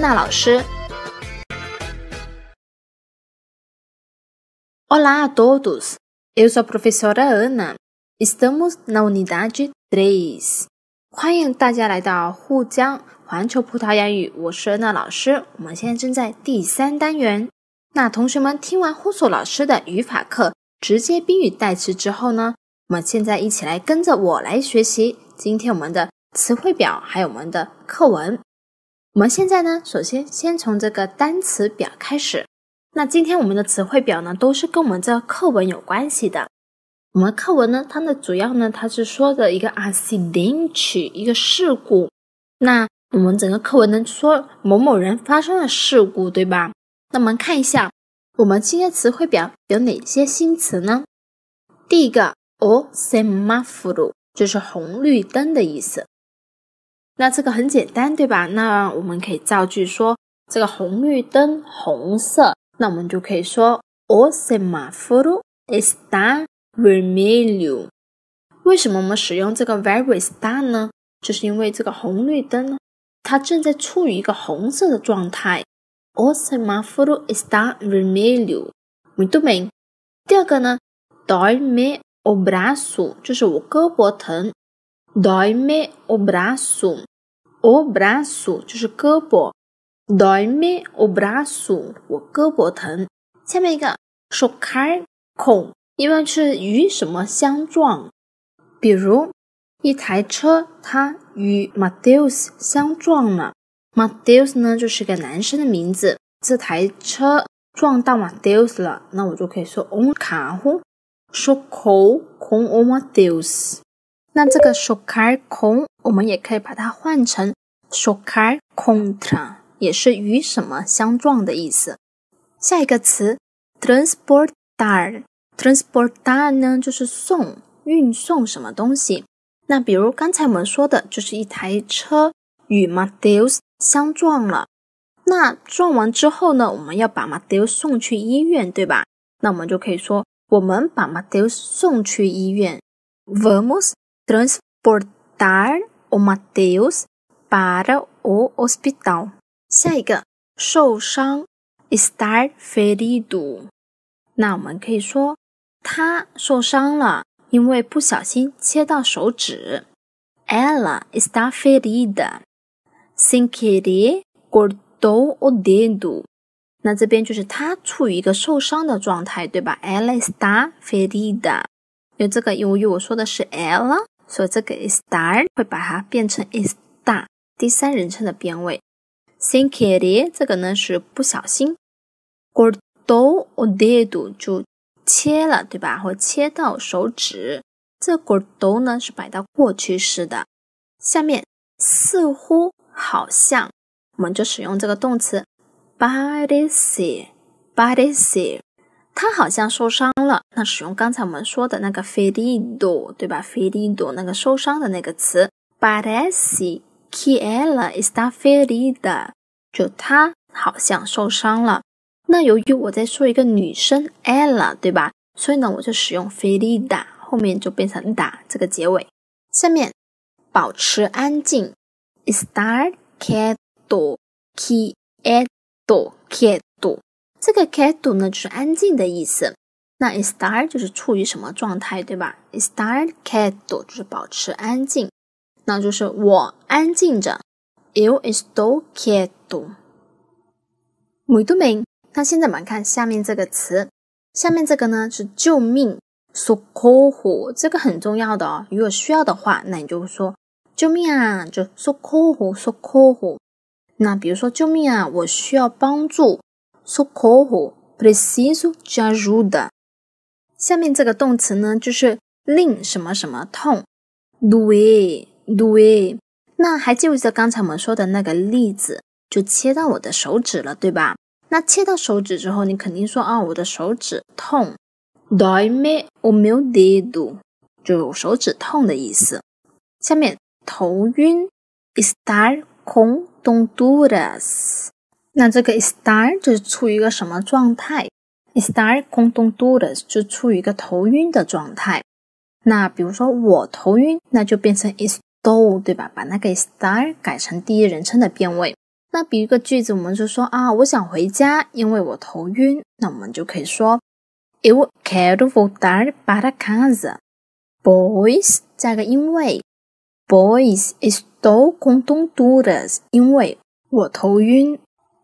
娜老师，Olá todos，eu sou professora Ana. Estamos na unidade três。欢迎大家来到沪江环球葡萄牙语，我是安娜老师。我们现在正在第三单元。那同学们听完胡索老师的语法课，直接宾语代词之后呢，我们现在一起来跟着我来学习今天我们的词汇表还有我们的课文。我们现在呢，首先先从这个单词表开始。那今天我们的词汇表呢，都是跟我们这课文有关系的。我们课文呢，它呢主要呢，它是说的一个 accident，一个事故。那我们整个课文呢，说某某人发生了事故，对吧？那我们看一下，我们今天词汇表有哪些新词呢？第一个，o semaforo，就是红绿灯的意思。那这个很简单，对吧？那我们可以造句说这个红绿灯红色，那我们就可以说 o sema furo esta vermelho。为什么我们使用这个 v e r y e l h o 呢？就是因为这个红绿灯呢，它正在处于一个红色的状态 o sema furo esta vermelho。u 明不明白？第二个呢，do m e o b r a o 就是我胳膊疼，do m e o b r a o O braço 就是胳膊，do meu o braço，我胳膊疼。下面一个 shocar com，是与什么相撞，比如一台车它与 Mateus 相撞了，Mateus 呢就是个男生的名字，这台车撞到 Mateus 了，那我就可以说 on carro chocou c m o Mateus。那这个 s h o c k r con 我们也可以把它换成 s h o c k r contra，也是与什么相撞的意思。下一个词 transportar，transportar 呢就是送、运送什么东西。那比如刚才我们说的就是一台车与 m a h e w s 相撞了。那撞完之后呢，我们要把 m a h e w s 送去医院，对吧？那我们就可以说，我们把 m a h e w s 送去医院。vermos transportar o Mateus para o hospital. 下一个，受伤，estar ferido。那我们可以说他受伤了，因为不小心切到手指。Ela está ferida, sem querer cortou o dedo。那这边就是他处于一个受伤的状态，对吧？Ela está ferida。有这个，由于我说的是 ela，所以这个 is d o n 会把它变成 is d o 第三人称的变位。t h a n k i u l l 这个呢是不小心。Gordão o dedo 就切了，对吧？或切到手指。这 g o r d o 呢是摆到过去式的。下面似乎好像，我们就使用这个动词。b a t e s e bater-se。他好像受伤了。那使用刚才我们说的那个 ferido，对吧？ferido 那个受伤的那个词。But I see, k h i e l l a is da ferida。就他好像受伤了。那由于我在说一个女生 Ella，对吧？所以呢，我就使用 ferida，后面就变成 da 这个结尾。下面保持安静。Está quieto, quieto, quieto。这个 c a e t o 呢，就是安静的意思。那 estar 就是处于什么状态，对吧？estar q u e t o 就是保持安静。那就是我安静着，yo estoy q u i t o 每都明。那现在我们看下面这个词，下面这个呢是救命 s o c o r l o 这个很重要的哦，如果需要的话，那你就说救命啊，就 s o c o r l o s o c o l r o 那比如说救命啊，我需要帮助。socoho preciso jarduda，下面这个动词呢就是令什么什么痛，doe doe。那还记不记得刚才我们说的那个例子？就切到我的手指了，对吧？那切到手指之后，你肯定说啊，我的手指痛，doe me o meu dedo，就手指痛的意思。下面头晕，estar com tonturas。那这个 is t a r 就是就处于一个什么状态？is t a r e d 空洞度的就处于一个头晕的状态。那比如说我头晕，那就变成 is d u 对吧？把那个 is t a r 改成第一人称的变位。那比如一个句子，我们就说啊，我想回家，因为我头晕。那我们就可以说，I o u l d care to go b a c a h o e boys。加个因为，boys is d o l d 空洞度的，因为我头晕。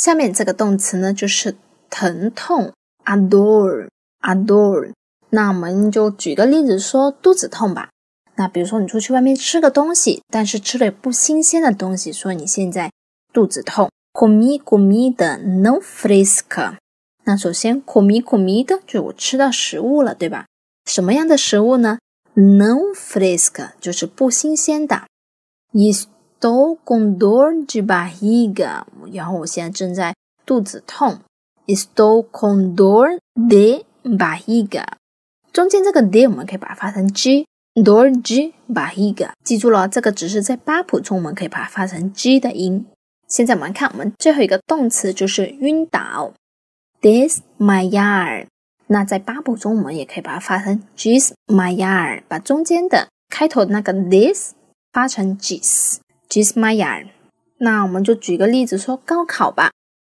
下面这个动词呢，就是疼痛，adore，adore。那我们就举个例子说肚子痛吧。那比如说你出去外面吃个东西，但是吃了不新鲜的东西，说你现在肚子痛。comi comi 的 n o fresco。那首先 comi comi 的就是我吃到食物了，对吧？什么样的食物呢 n o fresco 就是不新鲜的。is Esto con dor de bahiga，然后我现在正在肚子痛。Esto con dor de bahiga，中间这个 de 我们可以把它发成 g dor g bahiga，记住了，这个只是在八普中我们可以把它发成 g 的音。现在我们看，我们最后一个动词就是晕倒。This my y a r 那在八普中我们也可以把它发成 this my y a r 把中间的开头的那个 this 发成 t i s Just my y a r 那我们就举个例子说高考吧。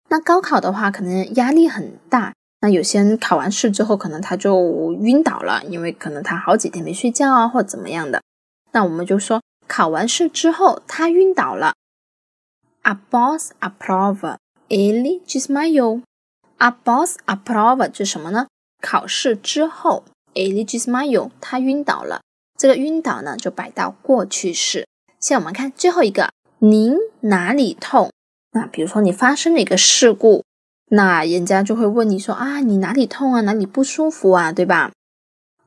那高考的话，可能压力很大。那有些人考完试之后，可能他就晕倒了，因为可能他好几天没睡觉啊，或怎么样的。那我们就说，考完试之后他晕倒了。A b o s s aprova illy just my y o r A b o s s a p r o v e 就是什么呢？考试之后 illy just my y o r 他晕倒了。这个晕倒呢，就摆到过去式。现在我们看最后一个，您哪里痛？那比如说你发生了一个事故，那人家就会问你说啊，你哪里痛啊？哪里不舒服啊？对吧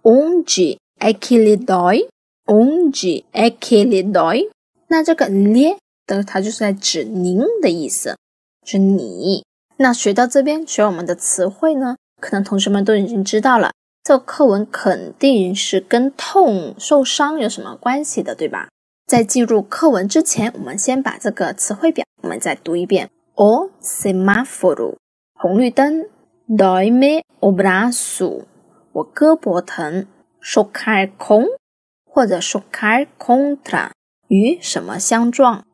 ？ongi akili doi ongi akili doi，那这个咧的，它就是在指您的意思，指你。那学到这边，学我们的词汇呢，可能同学们都已经知道了，这个课文肯定是跟痛、受伤有什么关系的，对吧？在进入课文之前，我们先把这个词汇表我们再读一遍。o s e m a f o r o 红绿灯）。d o i me o b r a s o 我胳膊疼）。Socar h com（ 或者 shocar contra，与什么相撞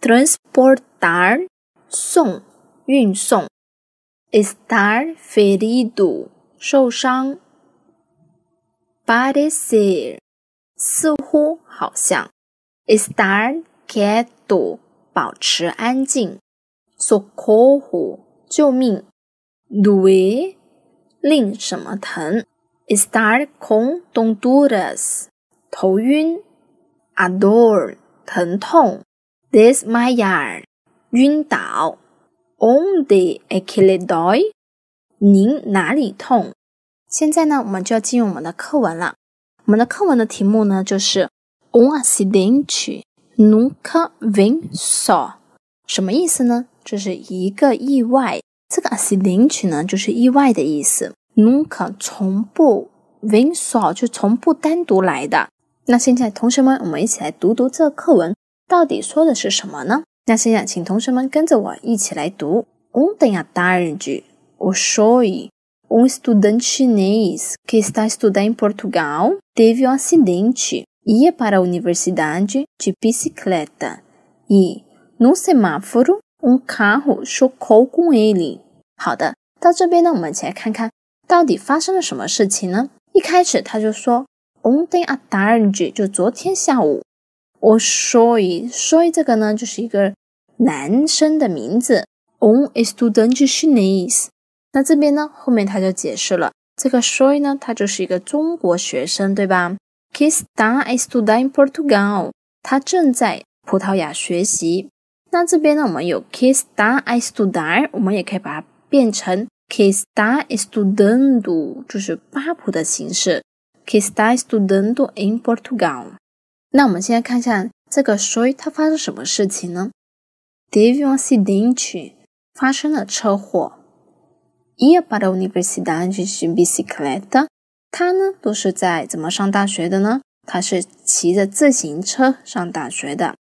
？Transportar（ 送、运送）。Estar ferido（ 受伤）。Parecer（ 似乎、好像）。Estar quieto，保持安静。Socorro，救命！Due，令什么疼？Estar con d o t o r e s 头晕。a d o r e r 疼痛。d i s m y ya，r 晕倒。On the a c i l a d o 您哪里痛？现在呢，我们就要进入我们的课文了。我们的课文的题目呢，就是。Um acidente nunca v i n s o u 什么意思呢？这是一个意外。这个 acidente 呢，就是意外的意思。nunca 从不 v i n s o u 就从不单独来的。那现在同学们，我们一起来读读这课文，到底说的是什么呢？那现在请同学们跟着我一起来读。o n t e a tarde, o s h o y um estudante chinês que está estudar em Portugal teve um acidente. Ia para a universidade de bicicleta e num semáforo um carro chocou com ele。好的，到这边呢，我们一起来看看到底发生了什么事情呢？一开始他就说，on d e y at l u n c 就昨天下午，a s h u 一 Shui 这个呢就是一个男生的名字，on estudante chinês。那这边呢后面他就解释了，这个 Shui 呢他就是一个中国学生，对吧？que está a estudar em Portugal. Ele está a estudar，我们也可以把它变成 que está estudando，就是巴普的形式。Kiss está estudando em Portugal。那我们现在看一下这个 soy 它发生什么事情呢？Teve um acidente，发生了车祸。Ia para a universidade de bicicleta 他呢，都是在怎么上大学的呢？他是骑着自行车上大学的，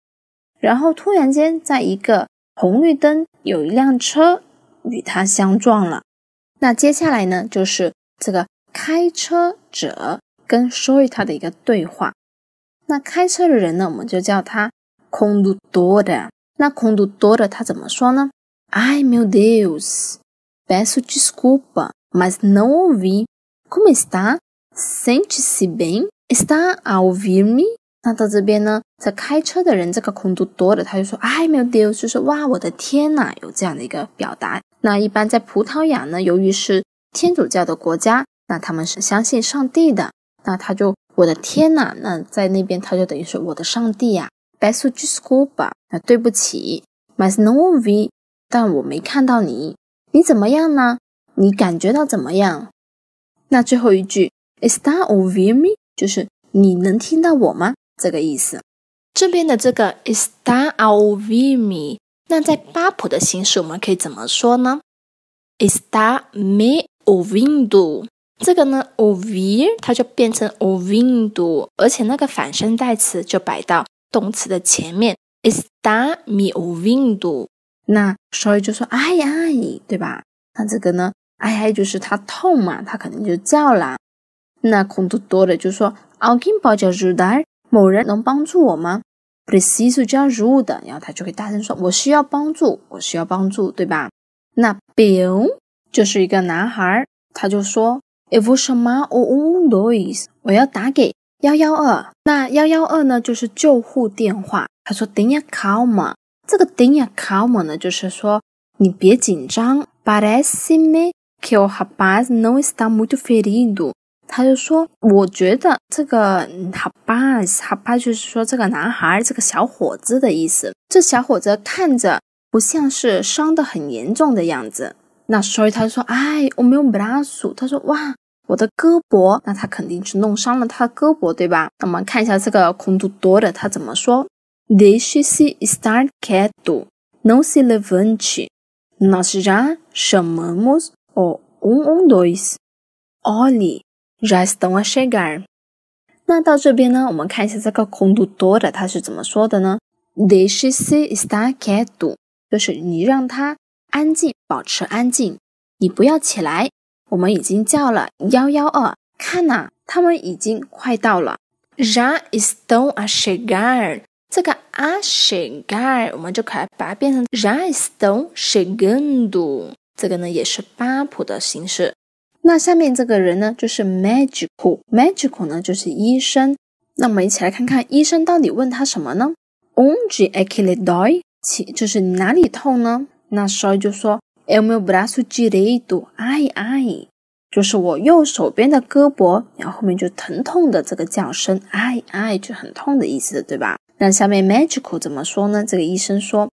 然后突然间在一个红绿灯，有一辆车与他相撞了。那接下来呢，就是这个开车者跟说一他的一个对话。那开车的人呢，我们就叫他空多多的。那空多多的他怎么说呢？i meu Deus，peço desculpa，mas não ouvi。Como está? Sente-se bem? Está a ouvir-me? 那到这边呢，在开车的人这个空度多 d 的他就说：“哎，没有丢，就是哇，我的天呐，有这样的一个表达。”那一般在葡萄牙呢，由于是天主教的国家，那他们是相信上帝的，那他就“我的天呐，那在那边他就等于是“我的上帝呀”。“Bastou descobrir” 对不起，“mas não vi”，但我没看到你，你怎么样呢？你感觉到怎么样？那最后一句 i s t t o v i n d e 就是你能听到我吗？这个意思。这边的这个 i s t t o v i n d e 那在八普的形式，我们可以怎么说呢 i s t t me ouvindo"，这个呢 o v e r 它就变成 "ouvindo"，而且那个反身代词就摆到动词的前面 i s t t me ouvindo"。那所以就说 "i i" 对吧？那这个呢？哎，就是他痛嘛，他肯定就叫啦。那空多多的就说 “Alguem pode ajudar？” 某人能帮助我吗？Preciso de ajuda，然后他就会大声说：“我需要帮助，我需要帮助，对吧？”那 Bill 就是一个男孩，他就说 “Evocar o número”，我要打给幺幺二。那幺幺二呢就是救护电话。他说 t e n a calma”，这个 t e n a calma” 呢就是说你别紧张。Para s e m e que o rapaz não está muito ferido，他就说，我觉得这个 rapaz，rapaz 就是说这个男孩，这个小伙子的意思。这小伙子看着不像是伤得很严重的样子，那所以他就说，哎，我没有 braço，他说，哇，我的胳膊，那他肯定是弄伤了他的胳膊，对吧？那我们看一下这个空度多的，他怎么说？Deve se estar quieto，não se levante，nós já chamamos。哦，um, um, dois. Ali já estão a chegar。那到这边呢，我们看一下这个 condutora，他是怎么说的呢？Deixa-se estar caldo，就是你让他安静，保持安静，你不要起来。我们已经叫了幺幺二，看呐，他们已经快到了。Já estão a chegar，这个 a chegar，我们就可把它变成 já estão chegando。这个呢也是八谱的形式。那下面这个人呢就是 Magical，Magical 呢就是医生。那我们一起来看看医生到底问他什么呢？Onge u l e doi，其就是哪里痛呢？那少爷就说 e m o braso gredo，ai ai，就是我右手边的胳膊，然后后面就疼痛的这个叫声，ai ai 就很痛的意思，对吧？那下面 Magical 怎么说呢？这个医生说。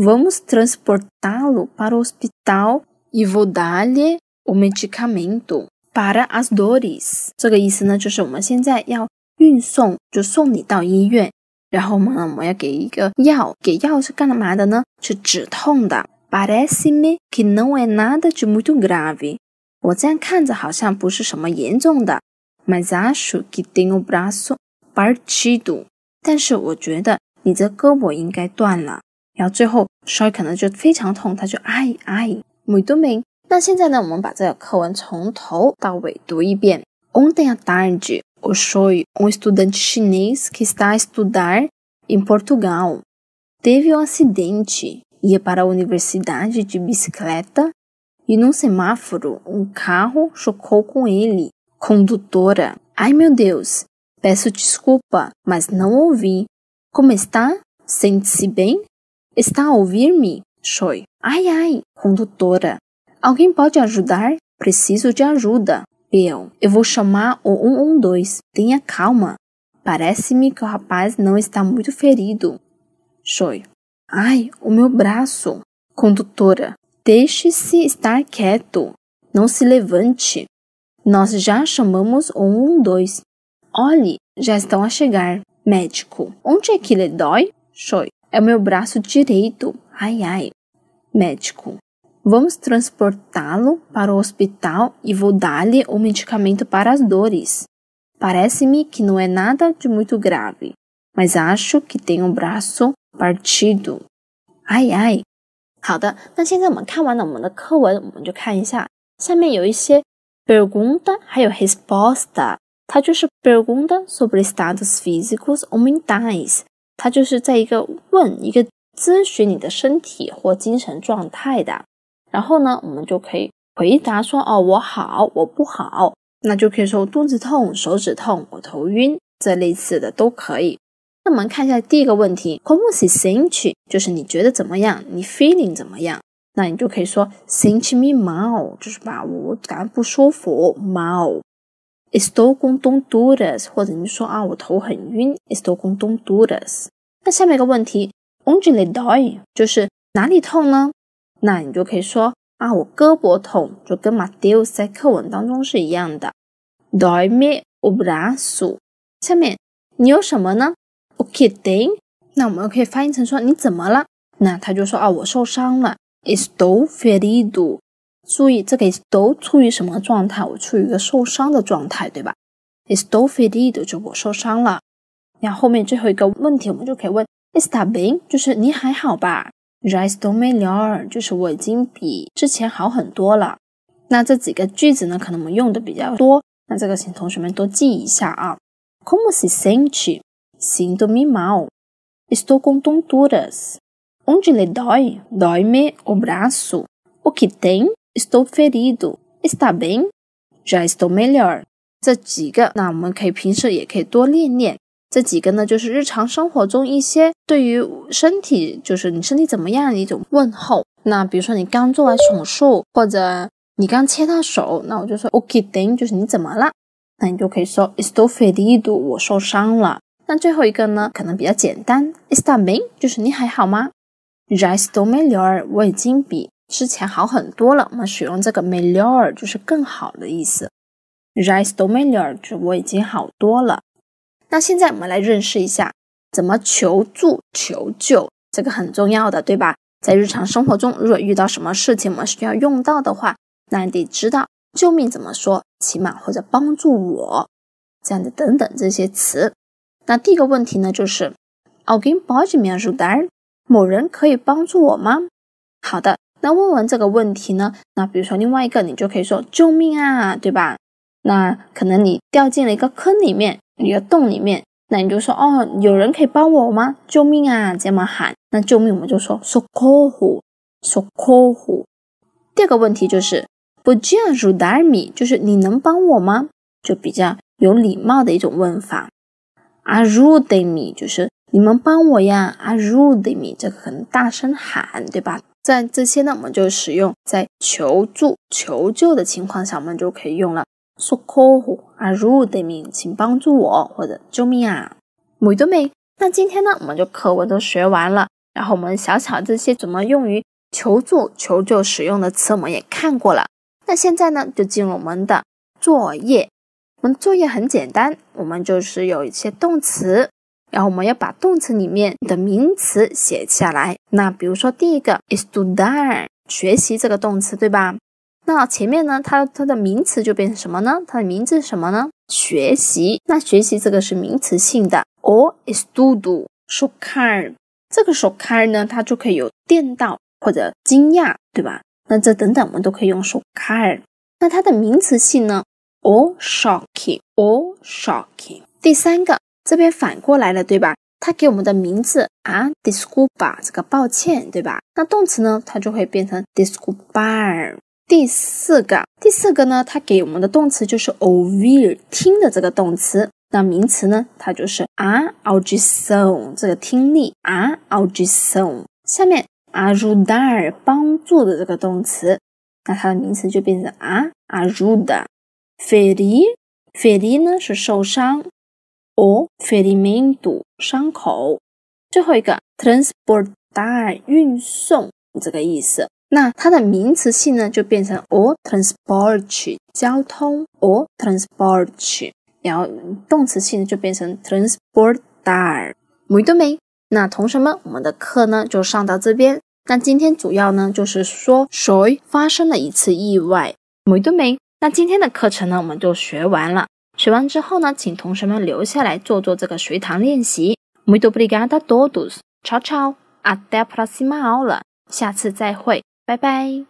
Vamos transportá-lo para o hospital e vou dar-lhe o medicamento para as dores. China, 我们现在要运送就送你到医院，然后呢，我们要给一个药，给药是干嘛的呢？是止痛的。me que não é nada de muito Mas acho que tem o braço partido。但是我觉得你这胳膊应该断了。然后最后 Shy 可能就非常痛，他就哎哎，muito bem。那现在呢，我们把这个课文从头到尾读一遍。Ontem à tarde, o sou um estudante chinês que está a estudar em Portugal. Teve um acidente, ia para a universidade de bicicleta e num semáforo um carro chocou com ele. Condutora, ai meu Deus, peço desculpa, mas não ouvi. Como está? Sente-se bem? Está a ouvir-me? Choi. Ai, ai. Condutora. Alguém pode ajudar? Preciso de ajuda. Peão. Eu vou chamar o 112. Tenha calma. Parece-me que o rapaz não está muito ferido. Choi. Ai, o meu braço. Condutora. Deixe-se estar quieto. Não se levante. Nós já chamamos o 112. Olhe, já estão a chegar. Médico. Onde é que lhe dói? Choi. É o meu braço direito. Ai, ai. Médico. Vamos transportá-lo para o hospital e vou dar-lhe o medicamento para as dores. Parece-me que não é nada de muito grave, mas acho que tem um braço partido. Ai, ai. 好的，那现在我们看完了我们的课文，我们就看一下下面有一些 pergunta resposta，它就是 pergunta sobre estados físicos ou mentais，它就是在一个问一个咨询你的身体或精神状态的，然后呢，我们就可以回答说，哦，我好，我不好，那就可以说肚子痛、手指痛、我头晕，这类似的都可以。那我们看一下第一个问题 c o m are s e i n g 就是你觉得怎么样？你 feeling 怎么样？那你就可以说，I f e n l me m a d 就是把我感觉不舒服 m a l Estou com dor d s 或者你说啊，我头很晕，Estou com dor d s 那下面一个问题，onde lê dói，就是哪里痛呢？那你就可以说啊，我胳膊痛，就跟马蒂欧在课文当中是一样的。Dói me o braço。下面你有什么呢？O que tem？那我们可以翻译成说你怎么了？那他就说啊，我受伤了，Estou ferido。注意，这里都处于什么状态？我处于一个受伤的状态，对吧 i s t o u f e r i d 就我受伤了。那后面最后一个问题，我们就可以问 Está b i n 就是你还好吧 i s t o u melhor，就是我已经比之前好很多了。那这几个句子呢，可能我们用的比较多，那这个请同学们多记一下啊。Como se sente? Sinto mal. e Estou com dores. t Onde lhe doi? Dói-me o braço. O que tem? Estou feliz, estou bem, já estou melhor。这几个，那我们可以平时也可以多练练。这几个呢，就是日常生活中一些对于身体，就是你身体怎么样的一种问候。那比如说你刚做完手术，或者你刚切到手，那我就说 O k d i n 就是你怎么了？那你就可以说 Estou f e l i d t o u 我受伤了。那最后一个呢，可能比较简单，Está bem？就是你还好吗？Já estou melhor。我已经比。之前好很多了，我们使用这个 m e i l l e r 就是更好的意思。J'ai sto m e i l l e r 就我已经好多了。那现在我们来认识一下，怎么求助求救，这个很重要的，对吧？在日常生活中，如果遇到什么事情我们需要用到的话，那你得知道救命怎么说，起码或者帮助我这样的等等这些词。那第一个问题呢，就是 a v e z o u b e s o i d a i e 某人可以帮助我吗？好的。那问问这个问题呢？那比如说另外一个，你就可以说救命啊，对吧？那可能你掉进了一个坑里面，一个洞里面，那你就说哦，有人可以帮我吗？救命啊，这么喊。那救命我们就说说科呼，说科呼。第二个问题就是 b u j r u d a m i 就是你能帮我吗？就比较有礼貌的一种问法。arudemi，就是你们帮我呀。arudemi，这个可能大声喊，对吧？在这些呢，我们就使用在求助、求救的情况下，我们就可以用了。Sokho c aru d i n g 请帮助我或者救命啊 m u d m i 那今天呢，我们就课文都学完了，然后我们小小这些怎么用于求助、求救使用的词，我们也看过了。那现在呢，就进入我们的作业。我们作业很简单，我们就是有一些动词。然后我们要把动词里面的名词写下来。那比如说第一个，is to i e a r 学习这个动词，对吧？那前面呢，它它的名词就变成什么呢？它的名字是什么呢？学习。那学习这个是名词性的。Or is to do，shock，这个 shock 呢，它就可以有电到或者惊讶，对吧？那这等等我们都可以用 shock。那它的名词性呢？Or shocking，or shocking。第三个。这边反过来了，对吧？它给我们的名字啊，disguba 这个抱歉，对吧？那动词呢，它就会变成 d i s c u b a r 第四个，第四个呢，它给我们的动词就是 over 听的这个动词，那名词呢，它就是啊，audition 这个听力啊，audition。下面，audoar r 帮助的这个动词，那它的名词就变成啊，audoar。feri，feri 呢是受伤。哦，filling 堵伤口，最后一个 transporter 运送这个意思。那它的名词性呢就变成哦 transporter 交通哦 t r a n s p o r t e 然后动词性就变成 transporter 没得没。那同学们，我们的课呢就上到这边。那今天主要呢就是说谁发生了一次意外没得没。那今天的课程呢我们就学完了。学完之后呢，请同学们留下来做做这个随堂练习。我们多不里嘎达多读，抄抄阿达普拉西马奥了。下次再会，拜拜。